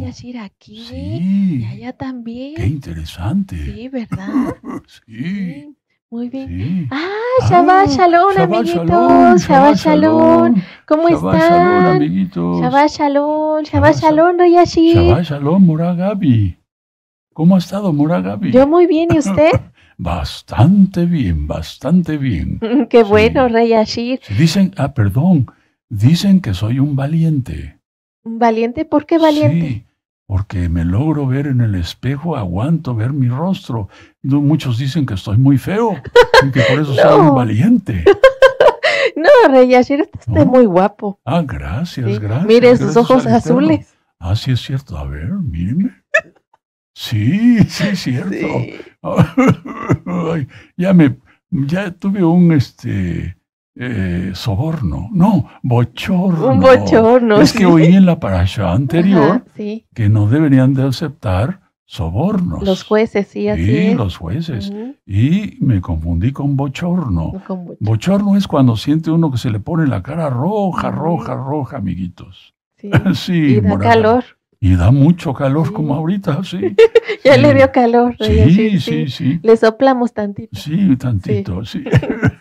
Yashir aquí y allá también. Qué interesante. Sí, ¿verdad? sí. Muy bien. Ah, ah Shabbat Shalom, amiguitos. Shabbat Shalom. ¿Cómo están? Shabbat Shalom, amiguitos. Shabbat Shalom, Shabbat Shalom, Yashir. Shabbat Shalom, Muragabi. ¿Cómo ha estado, Muragabi? Yo muy bien, ¿y usted? bastante bien, bastante bien. Qué bueno, Reyashir. Dicen, ah, perdón, dicen que soy un valiente. ¿Un valiente? ¿Por qué valiente? porque me logro ver en el espejo, aguanto ver mi rostro. Muchos dicen que estoy muy feo y que por eso soy un valiente. no, Rey ayer usted muy guapo. Ah, gracias, gracias. Mire sus ojos azules. Ah, sí, es cierto. A ver, míreme. Sí, sí, es cierto. ya me, ya tuve un, este, eh, soborno, no, bochorno. bochorno. Es que oí en la parasha anterior que no deberían de aceptar sobornos. Los jueces, sí, así sí, los jueces. Y me confundí con bochorno. bochorno. es cuando siente uno que se le pone la cara roja, roja, roja, amiguitos. Sí, y da calor. Y da mucho calor como ahorita, sí. ya le dio calor. Sí, sí, sí, sí, Le soplamos tantito. Sí, tantito, sí.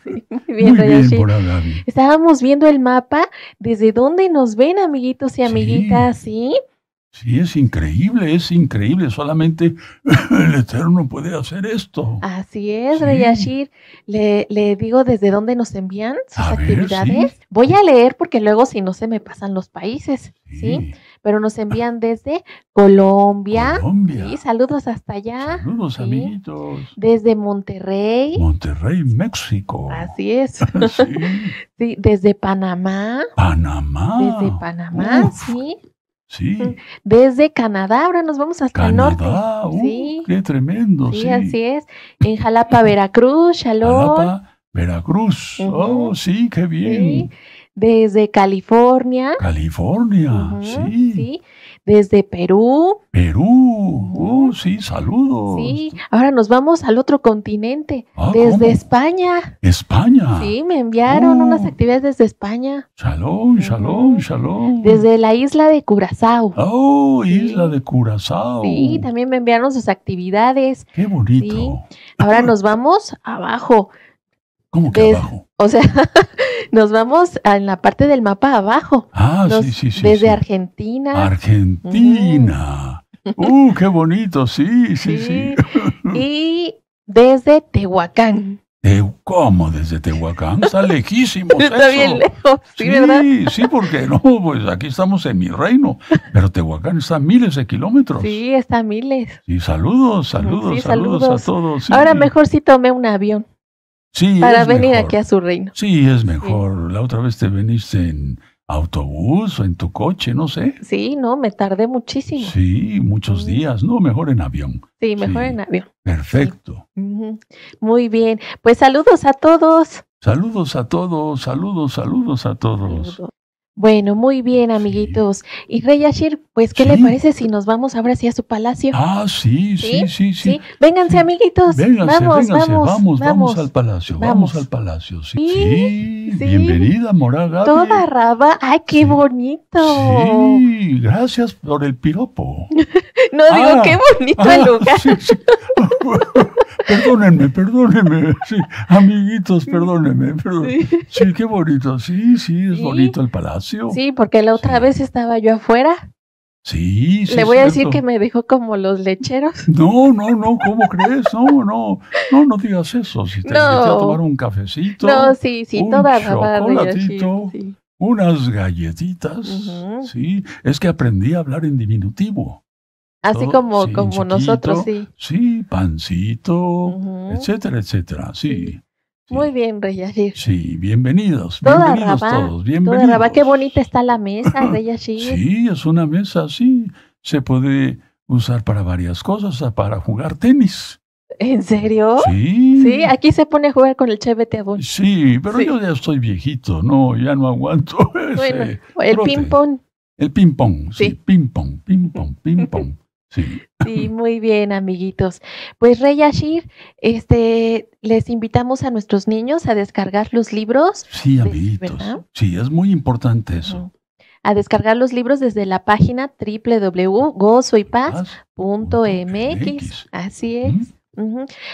Muy bien por Estábamos viendo el mapa desde dónde nos ven, amiguitos y amiguitas, ¿sí? Sí, es increíble, es increíble. Solamente el Eterno puede hacer esto. Así es, sí. Le, digo desde dónde nos envían sus actividades. Voy a leer porque luego si no se me pasan los países, ¿sí? pero nos envían desde Colombia. Colombia. Sí, saludos hasta allá. Saludos, amiguitos. Desde Monterrey. Monterrey, México. Así es. sí. desde Panamá. Panamá. Desde Panamá, sí. Sí. Desde Canadá, ahora nos vamos hasta el norte. sí. Qué tremendo. Sí, así es. En Jalapa, Veracruz, Shalom. Jalapa, Veracruz. Oh, sí, qué bien. Sí desde California. California, sí. sí. Desde Perú. Perú, oh, sí, saludos. Sí, ahora nos vamos al otro continente, ah, desde España. España. Sí, me enviaron oh. unas actividades desde España. Shalom, shalom, shalom. Desde la isla de Curazao. Oh, isla de Curazao. Sí, también me enviaron sus actividades. Qué bonito. Sí. Ahora nos vamos abajo. ¿Cómo que abajo? O sea, nos vamos en la parte del mapa abajo. Ah, sí, sí, sí. Desde Argentina. Argentina. Uh, qué bonito, sí, sí, sí. y desde Tehuacán. ¿Cómo desde Tehuacán? Está lejísimo. Está bien lejos, sí, sí, ¿verdad? Sí, porque no, pues aquí estamos en mi reino, pero Tehuacán está a miles de kilómetros. Sí, está a miles. Y saludos, saludos, saludos, saludos, a todos. Ahora mejor sí tomé un avión para venir aquí a su reino. Sí, es mejor. La otra vez te viniste en autobús o en tu coche, no sé. Sí, no, me tardé muchísimo. Sí, muchos días, no, mejor en avión. Sí, mejor en avión. Perfecto. Muy bien, pues saludos a todos. Saludos a todos, saludos, saludos a todos. Saludos. Bueno, muy bien, amiguitos. Y Rey Ashir, pues, ¿qué le parece si nos vamos ahora a su palacio? Ah, sí, sí, sí, sí. Vénganse, amiguitos. Vénganse, vamos, vénganse. Vamos, vamos, vamos, al palacio, vamos, al palacio. Sí, bienvenida, Morada. Toda raba, ay, qué bonito. Sí, gracias por el piropo. no, digo, ah. qué bonito el ah, lugar. perdónenme, perdónenme, sí, amiguitos, perdónenme, perdónenme. Sí. qué bonito, sí, sí, es bonito el palacio. Sí, porque la otra vez estaba yo afuera. Sí, sí. Le voy a decir que me dejó como los lecheros. No, no, no, ¿cómo crees? No, no, no, no digas eso. Si te no. a tomar un cafecito. No, sí, sí, un toda unas galletitas. Sí, es que aprendí a hablar en diminutivo. Así como, como nosotros, sí. Sí, pancito, etcétera, etcétera, sí. Muy bien, Rey Sí, bienvenidos. bienvenidos todos. Bienvenidos. Toda qué bonita está la mesa, Rey Sí, es una mesa, sí. Se puede usar para varias cosas, para jugar tenis. ¿En serio? Sí. Sí, aquí se pone a jugar con el chevete Sí, pero yo ya estoy viejito, no, ya no aguanto. Bueno, el ping-pong. El ping-pong, sí. Ping-pong, ping-pong, ping-pong. Sí. muy bien, amiguitos. Pues Rey Ashir, este, les invitamos a nuestros niños a descargar los libros. Sí, amiguitos. Sí, es muy importante eso. A descargar los libros desde la página www.gozoypaz.mx. Así es.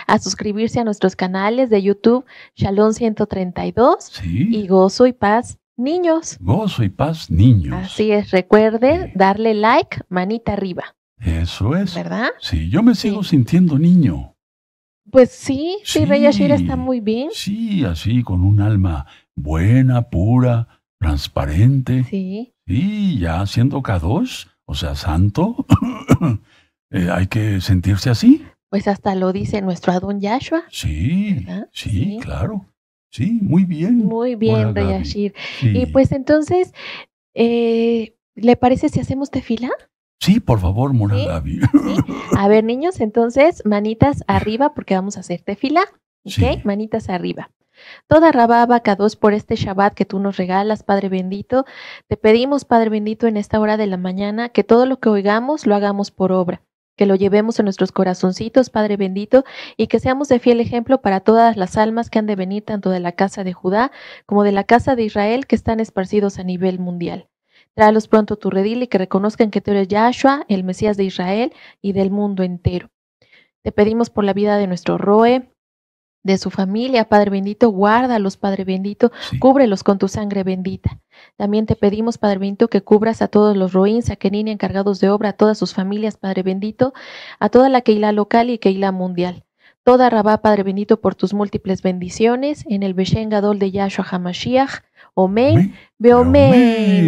A suscribirse a nuestros canales de YouTube, Shalom 132 y Gozo y Paz Niños. Gozo y Paz Niños. Así es, Recuerden darle like, manita arriba. Eso es. ¿Verdad? Sí, yo me sigo sintiendo niño. Pues sí, sí, está muy bien. Sí, así, con un alma buena, pura, transparente. Sí. Sí, ya siendo K2, o sea, santo, eh, hay que sentirse así. Pues hasta lo dice nuestro Adon Yashua. Sí, sí, claro. Sí, muy bien. Muy bien, Rey Y pues entonces, eh, ¿le parece si hacemos tefila? Sí, por favor, Mona A ver, niños, entonces, manitas arriba porque vamos a hacer tefila. ¿Ok? Manitas arriba. Toda Rababa dos por este Shabbat que tú nos regalas, Padre bendito. Te pedimos, Padre bendito, en esta hora de la mañana, que todo lo que oigamos lo hagamos por obra, que lo llevemos en nuestros corazoncitos, Padre bendito, y que seamos de fiel ejemplo para todas las almas que han de venir tanto de la casa de Judá como de la casa de Israel que están esparcidos a nivel mundial. Tráelos pronto a tu redil y que reconozcan que tú eres Yahshua, el Mesías de Israel y del mundo entero. Te pedimos por la vida de nuestro Roe, de su familia, Padre bendito, guárdalos, Padre bendito, cúbrelos con tu sangre bendita. También te pedimos, Padre bendito, que cubras a todos los a Kenini encargados de obra, a todas sus familias, Padre bendito, a toda la Keila local y Keila mundial. Toda Rabá, Padre bendito, por tus múltiples bendiciones, en el Beshen Gadol de Yahshua HaMashiach. Omen, ve omen,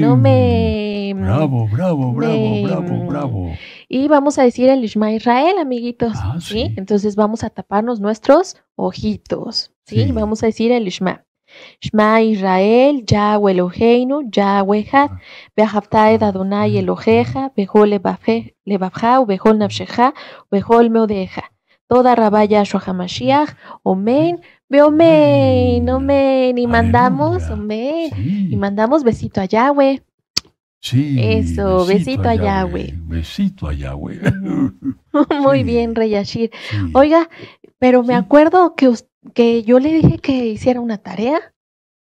Bravo, bravo, bravo, bravo, bravo. Y vamos a decir el Ishma Israel, amiguitos. Ah, ¿sí? Entonces vamos a taparnos nuestros ojitos. ¿sí? Vamos a decir el Ishma. Shma Israel, Yahweh Eloheinu, Yahweh Had, Beahavta Adonai ah, Eloheja, ah. Behol Lebabja, Behol Nafsheja, Behol Meodeja. Toda Rabaya Yahshua Hamashiach, Omen. Veo me, mm. no me, ni mandamos, me, y mandamos besito a Yahweh. Sí. Eso, besito, a Yahweh. Besito a Yahweh. Muy bien, Rey Oiga, pero me acuerdo que, que yo le dije que hiciera una tarea.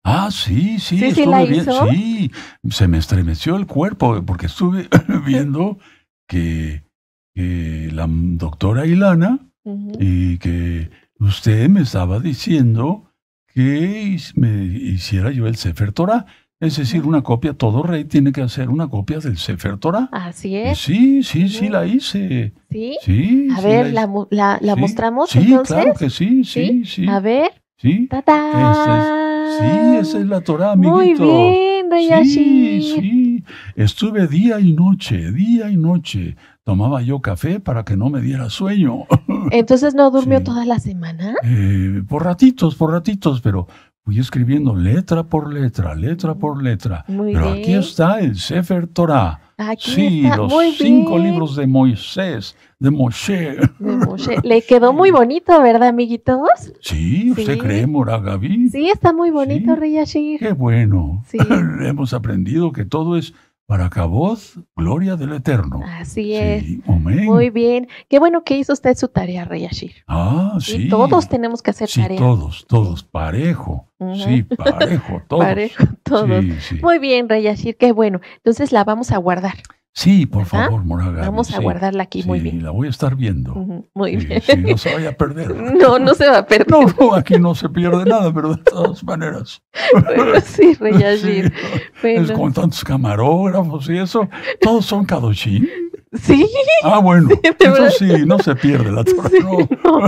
Ah, sí, sí, sí estuve bien. Sí, se me estremeció el cuerpo eh, porque estuve viendo que, la doctora Ilana y que usted me estaba diciendo que me hiciera yo el Sefer Torah. Es decir, una copia, todo rey tiene que hacer una copia del Sefer Torah. Así es. Sí, sí, sí, la hice. ¿Sí? Sí. A ver, la, la, mostramos Sí, claro que sí, sí, sí. A ver. Sí. es, sí, esa es la Torah, amiguito. Muy bien, Sí, sí. Estuve día y noche, día y noche, tomaba yo café para que no me diera sueño. Entonces no durmió toda la semana. Eh, por ratitos, por ratitos, pero fui escribiendo letra por letra, letra por letra. Muy pero aquí está el Sefer Torah. Aquí sí, los cinco libros de Moisés, de Moshe. Moshe. Le quedó muy bonito, ¿verdad, amiguitos? Sí, ¿usted cree, Gaby? Sí, está muy bonito, sí. Qué bueno. Sí. Hemos aprendido que todo es para caboz, gloria del Eterno. Así es. Muy bien. Qué bueno que hizo usted su tarea, Rey Ashir. Ah, sí. todos tenemos que hacer sí, Todos, todos, parejo. Sí, parejo, todos. parejo, todos. Muy bien, Rey Ashir, qué bueno. Entonces la vamos a guardar. Sí, por favor, Moraga. Vamos a guardarla aquí muy bien. La voy a estar viendo. muy bien. no se vaya a perder. No, no se va a perder. No, no aquí no se pierde nada, pero de todas maneras. Bueno, sí, Rey con tantos camarógrafos y eso. Todos son Kadoshi. Sí. Ah, bueno. eso sí, no se pierde la Torah. no.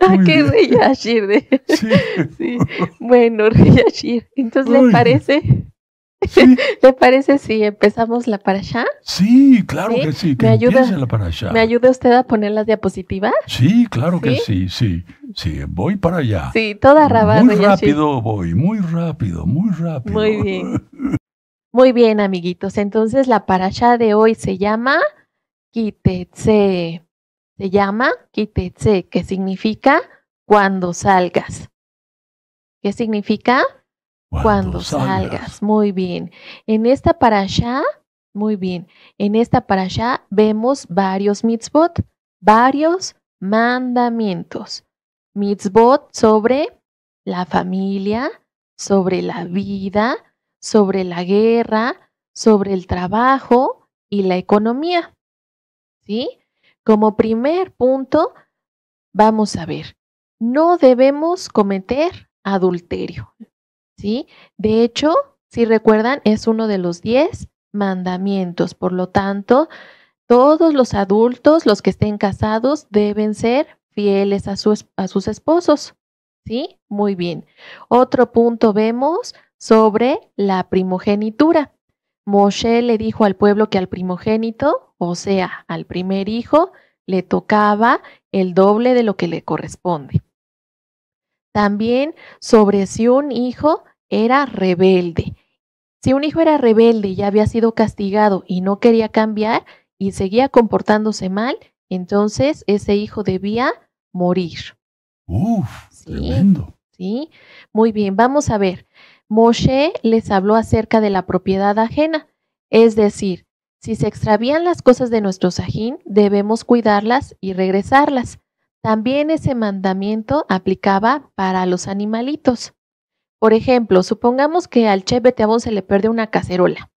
ah, qué Rey Sí. Sí. Bueno, Rey Entonces, ¿le parece? ¿Le parece si empezamos la parasha? Sí, claro que sí. ¿Me, ayuda, ¿Me ayuda usted a poner las diapositivas? Sí, claro que sí, sí. Sí, voy para allá. Sí, toda rabada. Muy rápido voy, muy rápido, muy rápido. Muy bien. Muy bien, amiguitos. Entonces la parasha de hoy se llama Kitetse. Se llama Kitetse, que significa cuando salgas. ¿Qué significa? cuando, salgas. salgas. Muy bien. En esta para allá, muy bien. En esta para allá vemos varios mitzvot, varios mandamientos. Mitzvot sobre la familia, sobre la vida, sobre la guerra, sobre el trabajo y la economía. ¿Sí? Como primer punto, vamos a ver, no debemos cometer adulterio. ¿sí? De hecho, si recuerdan, es uno de los diez mandamientos. Por lo tanto, todos los adultos, los que estén casados, deben ser fieles a, a sus esposos. ¿Sí? Muy bien. Otro punto vemos sobre la primogenitura. Moshe le dijo al pueblo que al primogénito, o sea, al primer hijo, le tocaba el doble de lo que le corresponde. También sobre si un hijo era rebelde. Si un hijo era rebelde y había sido castigado y no quería cambiar y seguía comportándose mal, entonces ese hijo debía morir. Uf, tremendo. Sí, muy bien, vamos a ver. Moshe les habló acerca de la propiedad ajena, es decir, si se extravían las cosas de nuestro sajín, debemos cuidarlas y regresarlas. También ese mandamiento aplicaba para los animalitos. Por ejemplo, supongamos que al chef se le perdió una cacerola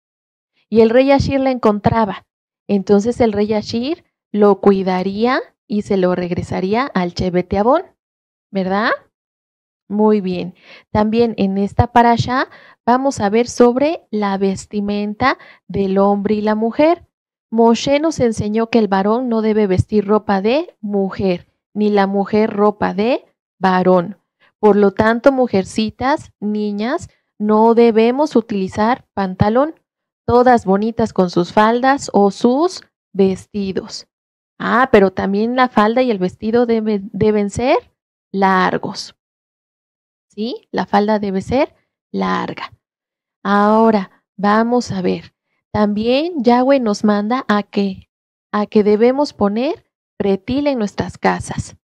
y el rey Ashir la encontraba. Entonces el rey Ashir lo cuidaría y se lo regresaría al chef ¿verdad? Muy bien. También en esta parasha vamos a ver sobre la vestimenta del hombre y la mujer. Moshe nos enseñó que el varón no debe vestir ropa de mujer ni la mujer ropa de varón. Por lo tanto, mujercitas, niñas, no debemos utilizar pantalón, todas bonitas con sus faldas o sus vestidos. Ah, pero también la falda y el vestido deben ser largos. ¿Sí? La falda debe ser larga. Ahora, vamos a ver. También Yahweh nos manda a que, a que debemos poner pretil en nuestras casas.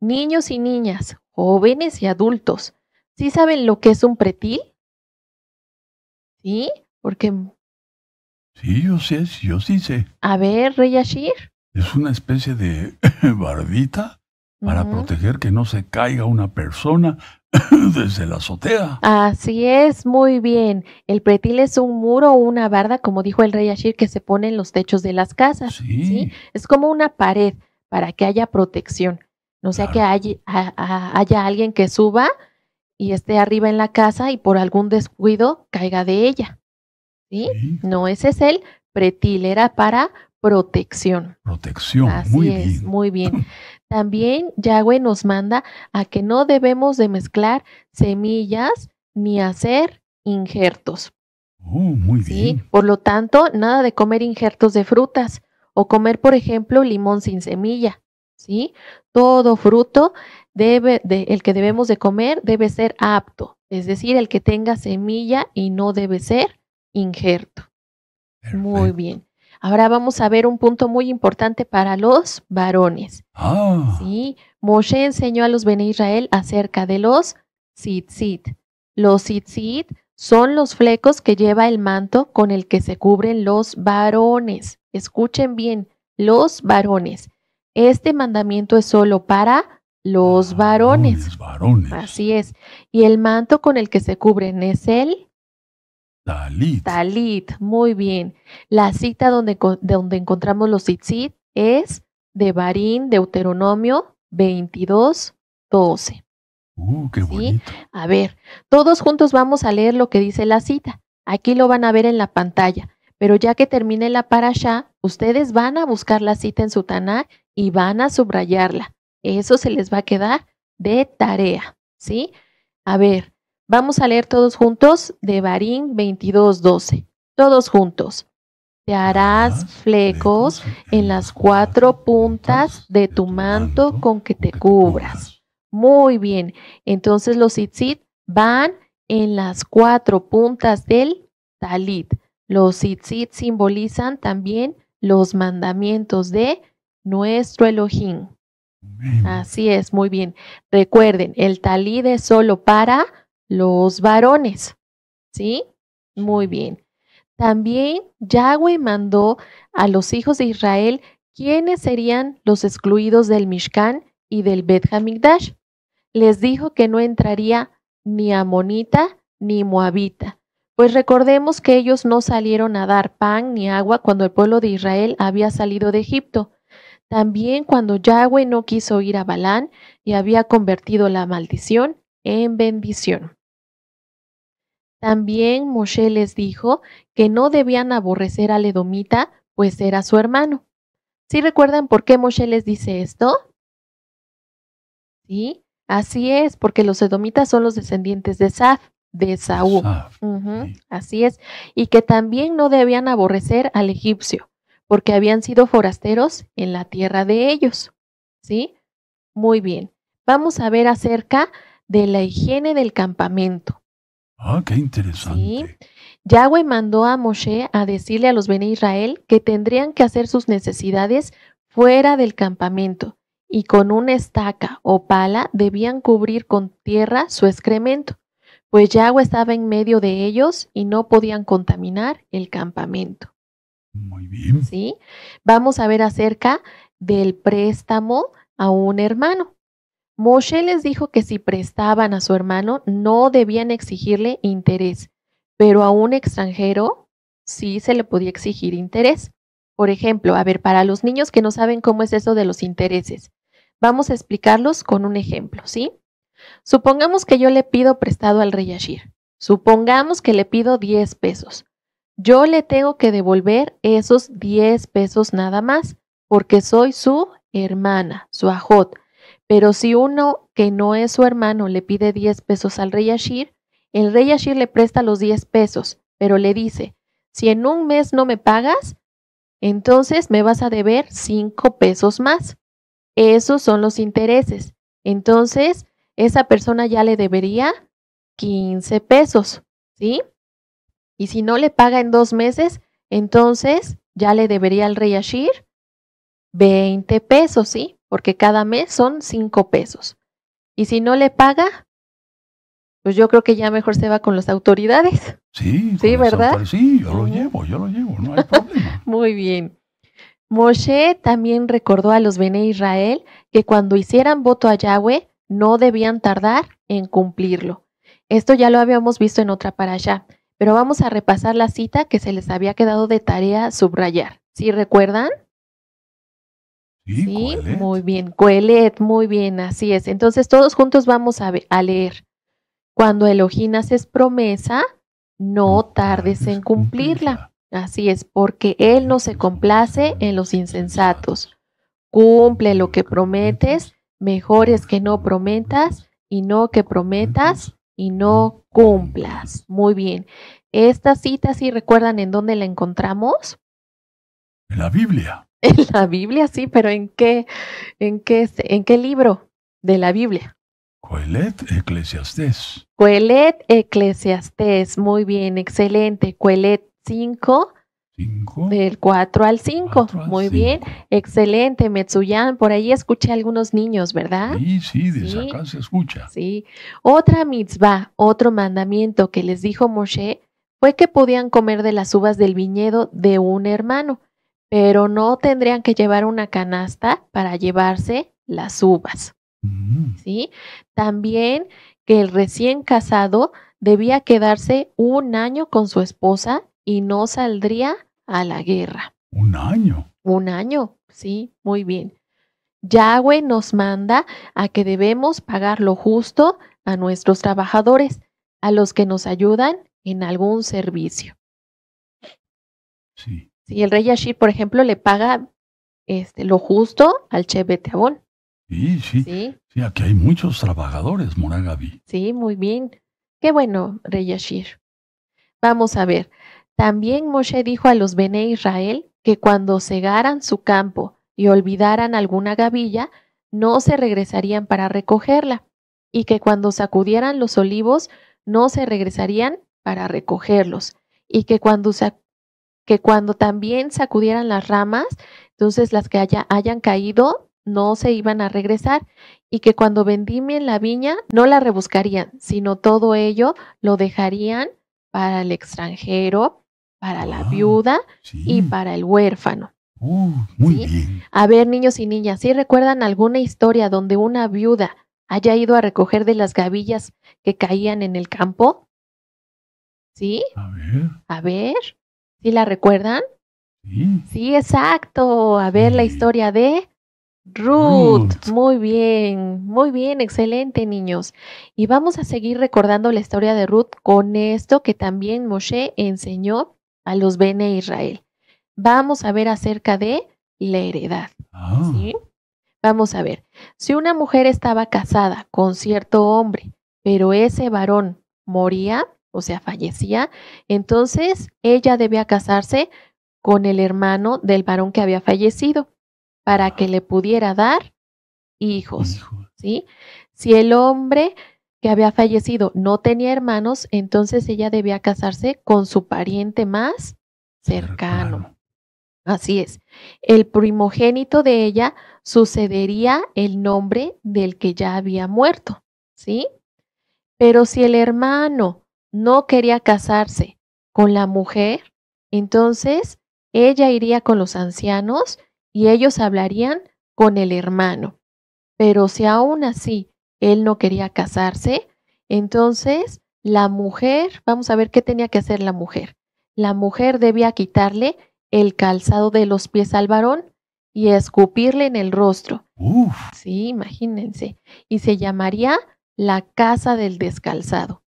Niños y niñas, jóvenes y adultos, ¿sí saben lo que es un pretil? ¿Sí? Porque... Sí, yo sé, yo sí sé. A ver, Rey Ashir. Es una especie de bardita para proteger que no se caiga una persona desde la azotea. Así es, muy bien. El pretil es un muro o una barda, como dijo el rey Ashir, que se pone en los techos de las casas. ¿sí? Es como una pared para que haya protección. No sea que haya, haya, alguien que suba y esté arriba en la casa y por algún descuido caiga de ella. ¿sí? No, ese es el pretil, era para protección. Protección, Así muy es, bien. Muy bien. También Yahweh nos manda a que no debemos de mezclar semillas ni hacer injertos. Oh, muy bien. ¿sí? Por lo tanto, nada de comer injertos de frutas comer, por ejemplo, limón sin semilla, ¿sí? Todo fruto debe, el que debemos de comer debe ser apto, es decir, el que tenga semilla y no debe ser injerto. Muy bien. Ahora vamos a ver un punto muy importante para los varones. Ah. ¿Sí? Moshe enseñó a los Bene Israel acerca de los tzitzit. Los tzitzit son los flecos que lleva el manto con el que se cubren los varones. Escuchen bien, los varones. Este mandamiento es solo para los ah, varones. varones. Así es. Y el manto con el que se cubren es el talit. Talit, muy bien. La cita donde, donde encontramos los tzitzit es de Barín, Deuteronomio 22, 12. Uh, a ver, todos juntos vamos a leer lo que dice la cita. Aquí lo van a ver en la pantalla. Pero ya que termine la parasha, ustedes van a buscar la cita en su Taná y van a subrayarla. Eso se les va a quedar de tarea, ¿sí? A ver, vamos a leer todos juntos de Barín 22:12. Todos juntos. Te harás flecos en las cuatro puntas de tu manto con que te cubras. Muy bien. Entonces los tzitzit van en las cuatro puntas del talit. Los tzitzit simbolizan también los mandamientos de nuestro Elohim. Así es, muy bien. Recuerden, el talid es solo para los varones. ¿Sí? Muy bien. También Yahweh mandó a los hijos de Israel quiénes serían los excluidos del Mishkan y del Bet Hamikdash les dijo que no entraría ni amonita ni moabita, pues recordemos que ellos no salieron a dar pan ni agua cuando el pueblo de Israel había salido de Egipto. También cuando Yahweh no quiso ir a Balán y había convertido la maldición en bendición. También Moshe les dijo que no debían aborrecer a Ledomita, pues era su hermano. ¿Sí recuerdan por qué Moshe les dice esto? ¿Sí? Así es, porque los edomitas son los descendientes de Saf, de Saúl. Así es. Y que también no debían aborrecer al egipcio, porque habían sido forasteros en la tierra de ellos. ¿Sí? Muy bien. Vamos a ver acerca de la higiene del campamento. Ah, qué interesante. Yahweh mandó a Moshe a decirle a los Bene Israel que tendrían que hacer sus necesidades fuera del campamento y con una estaca o pala debían cubrir con tierra su excremento, pues agua estaba en medio de ellos y no podían contaminar el campamento. Muy bien. ¿Sí? Vamos a ver acerca del préstamo a un hermano. Moshe les dijo que si prestaban a su hermano no debían exigirle interés, pero a un extranjero sí se le podía exigir interés. Por ejemplo, a ver, para los niños que no saben cómo es eso de los intereses, Vamos a explicarlos con un ejemplo, ¿sí? Supongamos que yo le pido prestado al rey Ashir. Supongamos que le pido 10 pesos. Yo le tengo que devolver esos 10 pesos nada más, porque soy su hermana, su ajot. Pero si uno que no es su hermano le pide 10 pesos al rey Ashir, el rey Ashir le presta los 10 pesos, pero le dice, si en un mes no me pagas, entonces me vas a deber 5 pesos más. Esos son los intereses. Entonces, esa persona ya le debería 15 pesos, ¿sí? Y si no le paga en dos meses, entonces ya le debería al rey Ashir 20 pesos, ¿sí? Porque cada mes son 5 pesos. Y si no le paga, pues yo creo que ya mejor se va con las autoridades. Sí, sí ¿verdad? Sí, yo lo llevo, yo lo llevo, no hay problema. Muy bien. Moshe también recordó a los Bene Israel que cuando hicieran voto a Yahweh no debían tardar en cumplirlo. Esto ya lo habíamos visto en otra para allá, pero vamos a repasar la cita que se les había quedado de tarea subrayar. ¿Sí recuerdan? Sí, muy bien. Coelet, muy bien, así es. Entonces todos juntos vamos a, leer. Cuando Elohim es promesa, no tardes en cumplirla. Así es, porque Él no se complace en los insensatos. Cumple lo que prometes, mejor es que no prometas y no que prometas y no cumplas. Muy bien. Esta cita, ¿sí recuerdan en dónde la encontramos? En la Biblia. En la Biblia, sí, pero ¿en qué, en qué, en qué libro de la Biblia? Coelet Eclesiastés. Coelet Eclesiastés, muy bien, excelente. Coelet 5. Cinco, del 4 al 5. Muy bien. Excelente, Metsuyan. Por ahí escuché a algunos niños, ¿verdad? Sí, sí, de acá se escucha. Sí. Otra mitzvah, otro mandamiento que les dijo Moshe fue que podían comer de las uvas del viñedo de un hermano, pero no tendrían que llevar una canasta para llevarse las uvas. ¿Sí? También que el recién casado debía quedarse un año con su esposa y no saldría a la guerra. Un año. Un año, sí, muy bien. Yahweh nos manda a que debemos pagar lo justo a nuestros trabajadores, a los que nos ayudan en algún servicio. Sí. Si el rey Yashir, por ejemplo, le paga este, lo justo al Chebeteabón. Sí, sí, sí. Sí, aquí hay muchos trabajadores, Moragabi. Sí, muy bien. Qué bueno, rey Yashir. Vamos a ver. También Moshe dijo a los Bené Israel que cuando cegaran su campo y olvidaran alguna gavilla, no se regresarían para recogerla, y que cuando sacudieran los olivos, no se regresarían para recogerlos, y que cuando, que cuando también sacudieran las ramas, entonces las que hayan caído, no se iban a regresar, y que cuando vendimien la viña, no la rebuscarían, sino todo ello lo dejarían para el extranjero para la viuda y para el huérfano. muy bien. A ver, niños y niñas, si ¿sí recuerdan alguna historia donde una viuda haya ido a recoger de las gavillas que caían en el campo? ¿Sí? A ver. A ver. ¿Sí la recuerdan? Sí. Sí, exacto. A ver la historia de Ruth. Ruth. Muy bien, muy bien, excelente niños. Y vamos a seguir recordando la historia de Ruth con esto que también Moshe enseñó a los Bene Israel. Vamos a ver acerca de la heredad. Ah. ¿sí? Vamos a ver, si una mujer estaba casada con cierto hombre, pero ese varón moría, o sea, fallecía, entonces ella debía casarse con el hermano del varón que había fallecido para que ah. le pudiera dar hijos, ¿sí? Si el hombre que había fallecido no tenía hermanos, entonces ella debía casarse con su pariente más cercano. Así es. El primogénito de ella sucedería el nombre del que ya había muerto, ¿sí? Pero si el hermano no quería casarse con la mujer, entonces ella iría con los ancianos y ellos hablarían con el hermano. Pero si aún así él no quería casarse. Entonces, la mujer, vamos a ver qué tenía que hacer la mujer. La mujer debía quitarle el calzado de los pies al varón y escupirle en el rostro. Uf. Sí, imagínense. Y se llamaría la casa del descalzado.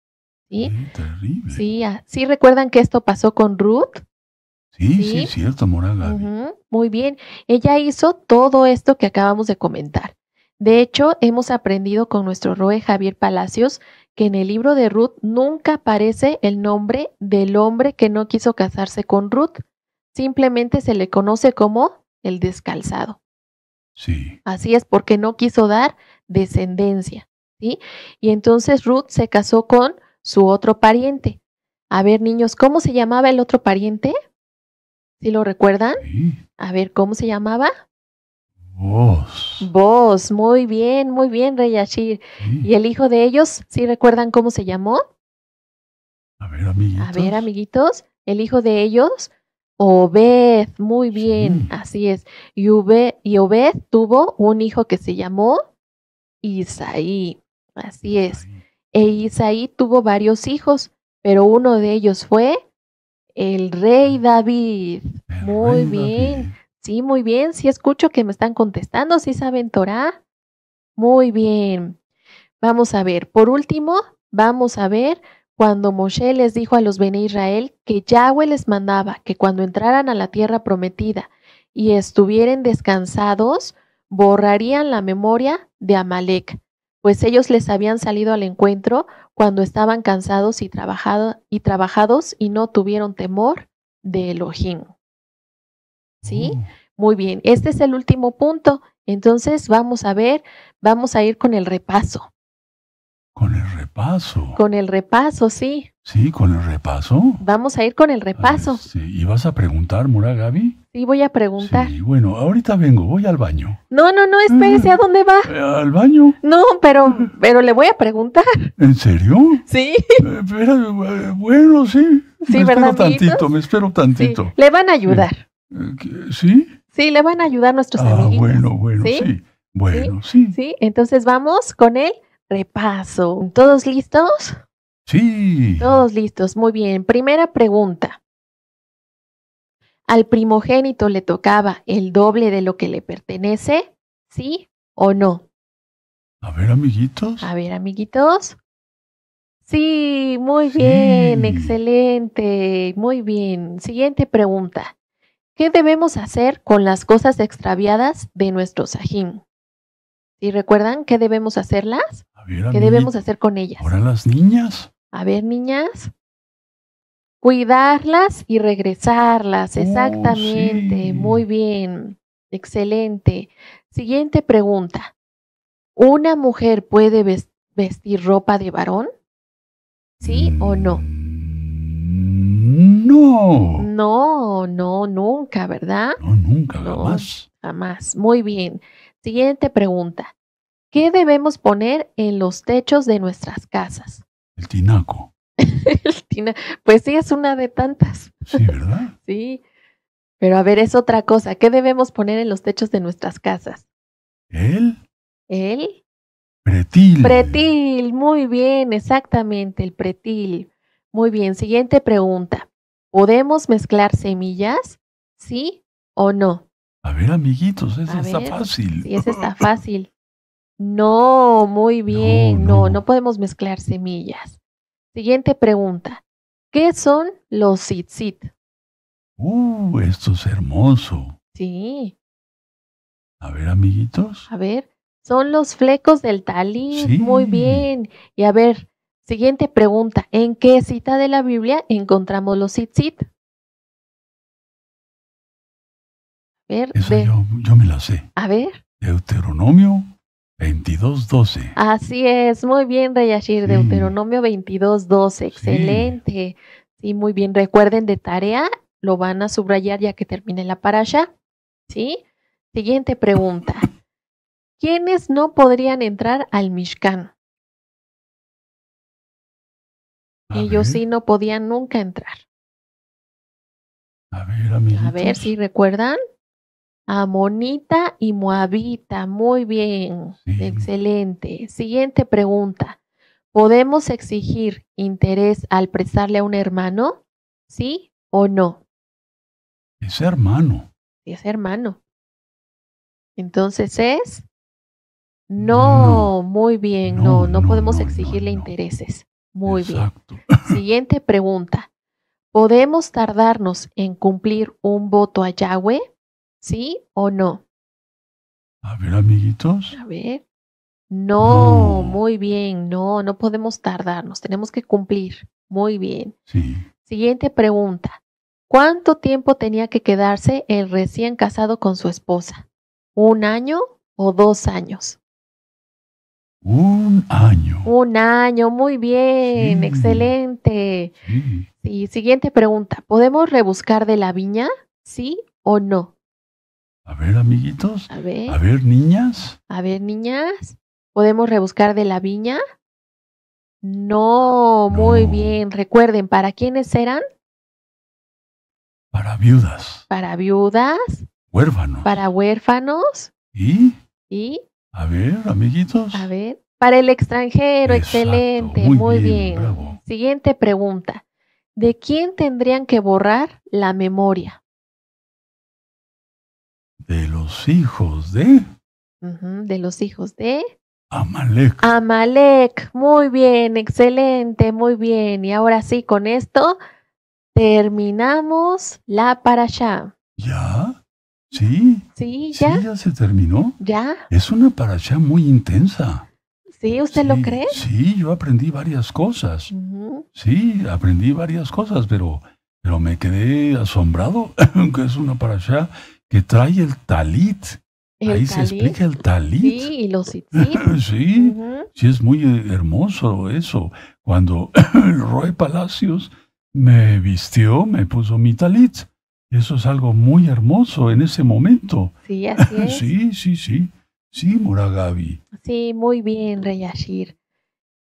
¿Sí? terrible. Ah, sí, recuerdan que esto pasó con Ruth? Sí, sí, es cierto, Moral. Muy bien. Ella hizo todo esto que acabamos de comentar. De hecho, hemos aprendido con nuestro Roe Javier Palacios que en el libro de Ruth nunca aparece el nombre del hombre que no quiso casarse con Ruth. Simplemente se le conoce como el descalzado. Sí. Así es porque no quiso dar descendencia. ¿sí? Y entonces Ruth se casó con su otro pariente. A ver, niños, ¿cómo se llamaba el otro pariente? ¿Sí lo recuerdan? A ver, ¿cómo se llamaba? Vos. Vos, muy bien, muy bien, Rey Ashir. ¿Y el hijo de ellos, si ¿sí recuerdan cómo se llamó? A ver, amiguitos. A ver, amiguitos, el hijo de ellos, Obed, muy bien, así es. Y Obed, tuvo un hijo que se llamó Isaí, así es. E Isaí tuvo varios hijos, pero uno de ellos fue el rey David. muy bien. Sí, muy bien. Sí escucho que me están contestando. Sí saben Torah. Muy bien. Vamos a ver. Por último, vamos a ver cuando Moshe les dijo a los Bene Israel que Yahweh les mandaba que cuando entraran a la tierra prometida y estuvieran descansados, borrarían la memoria de Amalek, pues ellos les habían salido al encuentro cuando estaban cansados y, y trabajados y no tuvieron temor de Elohim. ¿Sí? Mm. Muy bien, este es el último punto. Entonces vamos a ver, vamos a ir con el repaso. Con el repaso. Con el repaso, sí. Sí, con el repaso. Vamos a ir con el repaso. sí, ¿y vas a preguntar, Mura Gaby? Sí, voy a preguntar. Sí, bueno, ahorita vengo, voy al baño. No, no, no, espérese, ah. ¿a dónde va? Eh, al baño. No, pero, pero le voy a preguntar. ¿En serio? Sí. Eh, eh, bueno, sí. Sí, me Espero tantito, me espero tantito. Le van a ayudar. ¿Sí? Sí, le van a ayudar nuestros ah, Bueno, bueno, sí. Bueno, ¿Sí? ¿Sí? entonces vamos con el repaso. ¿Todos listos? Sí. Todos listos, muy bien. Primera pregunta. ¿Al primogénito le tocaba el doble de lo que le pertenece? ¿Sí o no? A ver, amiguitos. A ver, amiguitos. Sí, muy bien, excelente, muy bien. Siguiente pregunta. ¿Qué debemos hacer con las cosas extraviadas de nuestro sajín? ¿Y recuerdan qué debemos hacerlas? ¿Qué debemos hacer con ellas? Ahora las niñas. A ver, niñas. Cuidarlas y regresarlas, oh, exactamente. Muy bien, excelente. Siguiente pregunta. ¿Una mujer puede vestir ropa de varón? ¿Sí o no? Mm. No. No, no, nunca, ¿verdad? No, nunca, jamás. Jamás. Muy bien. Siguiente pregunta. ¿Qué debemos poner en los techos de nuestras casas? El tinaco. el pues sí, es una de tantas. Sí, ¿verdad? sí. Pero a ver, es otra cosa. ¿Qué debemos poner en los techos de nuestras casas? ¿El? ¿El? Pretil. Pretil, muy bien, exactamente, el pretil. Muy bien, siguiente pregunta. ¿Podemos mezclar semillas? ¿Sí o no? A ver, amiguitos, esa está fácil. Sí, esa está fácil. No, muy bien. No no. podemos mezclar semillas. Siguiente pregunta. ¿Qué son los tzitzit? Uh, esto es hermoso. Sí. A ver, amiguitos. A ver, son los flecos del talín. Muy bien. Y a ver, Siguiente pregunta, ¿en qué cita de la Biblia encontramos los tzitzit? A ver, yo, me la sé. A ver. Deuteronomio 22.12. Así es, muy bien, Reyashir, Deuteronomio Deuteronomio 22.12, excelente. Sí. muy bien, recuerden de tarea, lo van a subrayar ya que termine la parasha, ¿sí? Siguiente pregunta. ¿Quiénes no podrían entrar al Mishkan? Ellos y yo sí no podían nunca entrar. A ver, A ver si recuerdan. Amonita y Moabita. Muy bien. Excelente. Siguiente pregunta. ¿Podemos exigir interés al prestarle a un hermano? ¿Sí o no? Es hermano. Es hermano. Entonces es. No, muy bien. no, no podemos exigirle intereses. Muy bien. Siguiente pregunta. ¿Podemos tardarnos en cumplir un voto a Yahweh? ¿Sí o no? A ver, amiguitos. A ver. No, no, muy bien. No, no podemos tardarnos. Tenemos que cumplir. Muy bien. Sí. Siguiente pregunta. ¿Cuánto tiempo tenía que quedarse el recién casado con su esposa? ¿Un año o dos años? Un año. Un año, muy bien, excelente. Sí. Siguiente pregunta, ¿podemos rebuscar de la viña? ¿Sí o no? A ver, amiguitos. A ver. A ver, niñas. A ver, niñas. ¿Podemos rebuscar de la viña? no. muy bien. Recuerden, ¿para quiénes eran? Para viudas. Para viudas. Huérfanos. Para huérfanos. ¿Y? ¿Y? A ver, amiguitos. A ver. Para el extranjero, excelente, muy, bien. Siguiente pregunta. ¿De quién tendrían que borrar la memoria? De los hijos de. de los hijos de. Amalek. Amalek, muy bien, excelente, muy bien. Y ahora sí, con esto terminamos la parasha. ¿Ya? ¿Sí? Sí, ya. se terminó. Ya. Es una parasha muy intensa. Sí, ¿usted lo cree? Sí, yo aprendí varias cosas. Sí, aprendí varias cosas, pero, pero me quedé asombrado que es una parasha que trae el talit. Ahí se explica el talit. Sí, y los sí, sí, sí, es muy hermoso eso. Cuando el Roy Palacios me vistió, me puso mi talit. Eso es algo muy hermoso en ese momento. Sí, así es. sí, sí, sí. Sí, Muragabi. Sí, muy bien, Reyashir.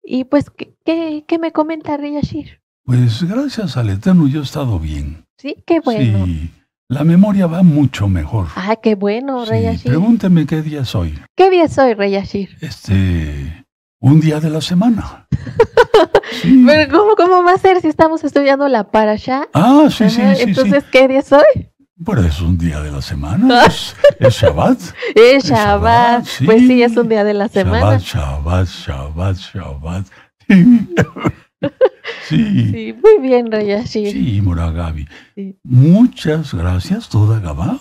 Y pues, ¿qué, qué, me comenta Reyashir? Pues gracias al Eterno yo he estado bien. Sí, qué bueno. Sí, la memoria va mucho mejor. Ah, qué bueno, Reyashir. pregúnteme qué día soy. ¿Qué día soy, Reyashir? Este un día de la semana. ¿cómo, ¿cómo, va a ser si estamos estudiando la parasha? Ah, sí, sí, sí. Entonces, ¿qué día es hoy? Bueno, es un día de la semana, es, Shabbat. Es Shabbat, pues sí, es un día de la semana. Shabbat, Shabbat, Shabbat, Shabbat. Sí. sí. muy bien, Rayashi. Sí, Muragabi. Sí. Muchas gracias, toda Gabá,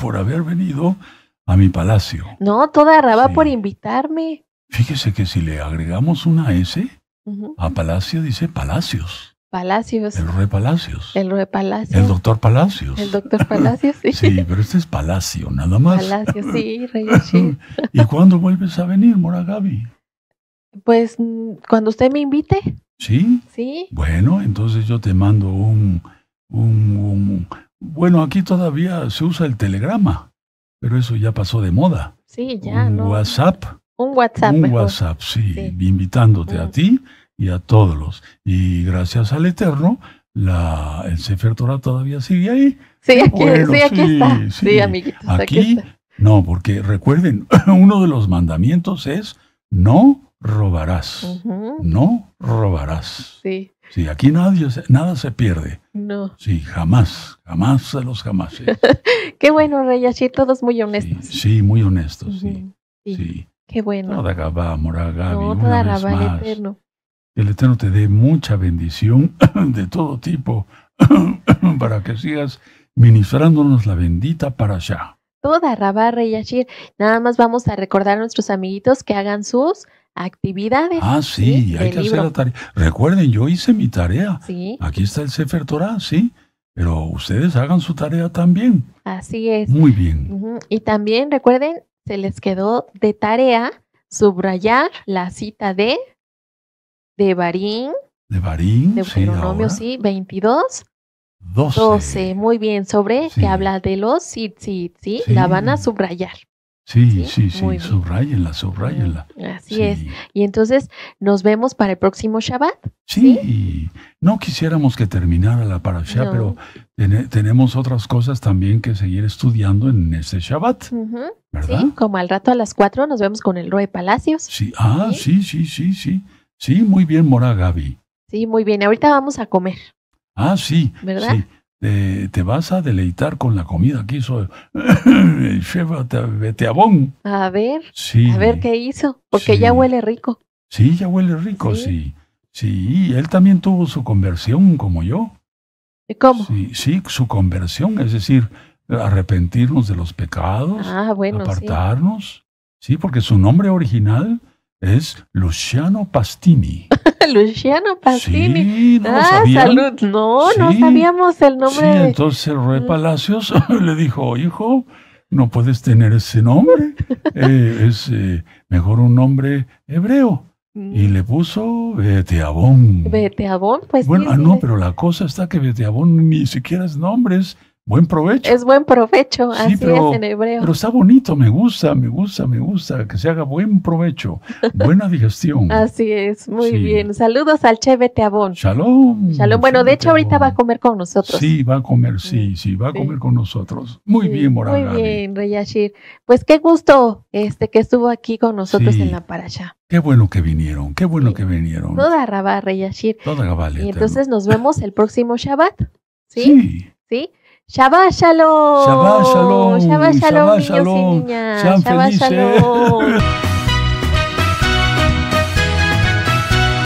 por haber venido a mi palacio. No, toda Rabá por invitarme. Fíjese que si le agregamos una S a Palacio, dice Palacios. Palacios. El rey Palacios. El rey Palacios. El doctor Palacios. El doctor Palacios, sí. sí, pero este es Palacio, nada más. Palacio, sí, sí. ¿Y cuándo vuelves a venir, Mora Gaby? Pues mm, cuando usted me invite. ¿Sí? Sí. Bueno, entonces yo te mando un, un, Bueno, aquí todavía se usa el telegrama, pero eso ya pasó de moda. Sí, ya, ¿no? WhatsApp. Un WhatsApp. Un WhatsApp, sí, invitándote a mm. ti y a todos los. Y gracias al Eterno, la, el Sefer Torah todavía sigue ahí. Sí, aquí, aquí está. Sí, amiguitos. Aquí, no, porque recuerden, uno de los mandamientos es no robarás. No robarás. Sí. Sí, aquí nadie, nada se pierde. No. Sí, jamás, jamás a los jamás. ¿eh? Qué bueno, Rey así todos muy honestos. Sí, muy honestos, sí. Sí. Qué bueno. Toda Gabá, mora una más. Eterno. El Eterno te dé mucha bendición de todo tipo para que sigas ministrándonos la bendita para allá. Toda Rabá Reyashir. Nada más vamos a recordar a nuestros amiguitos que hagan sus actividades. Ah, sí, hay que hacer la tarea. Recuerden, yo hice mi tarea. Sí. Aquí está el Sefer Torah, sí. Pero ustedes hagan su tarea también. Así es. Muy bien. Y también recuerden se les quedó de tarea subrayar la cita de de Barín. De Barín, de Deuteronomio, sí, 22. 12. Muy bien, sobre que habla de los sí, ¿sí? ¿sí? La van a subrayar. Sí, sí, sí, subrayenla, subrayenla. Mm, así es. Y entonces nos vemos para el próximo Shabbat. Sí, no quisiéramos que terminara la parasha, pero tenemos otras cosas también que seguir estudiando en este Shabbat. ¿verdad? como al rato a las cuatro nos vemos con el de Palacios. Sí, ah, sí, sí, sí, sí. Sí, muy bien, Mora Gaby. Sí, muy bien. Ahorita vamos a comer. Ah, sí. ¿Verdad? Sí. te vas a deleitar con la comida que hizo el chef A ver, sí, a ver qué hizo, porque ya huele rico. Sí, ya huele rico, sí. Sí, él también tuvo su conversión como yo. ¿Y cómo? Sí, su conversión, es decir, arrepentirnos de los pecados, ah, apartarnos, sí. porque su nombre original es Luciano Pastini. Luciano Pastini. Ah, no No, no sabíamos el nombre. Sí, entonces el rey Palacios le dijo, hijo, no puedes tener ese nombre. Eh, es eh, mejor un nombre hebreo. Y le puso Beteabón. Beteabón, pues. Bueno, ah, no, pero la cosa está que Beteabón ni siquiera es nombre, Buen provecho. Es buen provecho, así es en hebreo. Pero está bonito, me gusta, me gusta, me gusta, que se haga buen provecho, buena digestión. así es, muy bien. Saludos al Chevete Abón. Shalom. Shalom. Bueno, de hecho ahorita va a comer con nosotros. Sí, va a comer, sí, sí, va a comer con nosotros. Muy bien, Morabá. Muy bien, Reyashir. Pues qué gusto este que estuvo aquí con nosotros en la paracha. Qué bueno que vinieron, qué bueno que vinieron. Toda Rabá, Reyashir. Toda Rabá, Y entonces nos vemos el próximo Shabbat. ¿Sí? ¿Sí? Shabbat Shalom. Shabbat Shalom. Shabbat Shalom, Shabbat shalom, niños shalom. y niñas. Sean Shabbat felices. Shalom.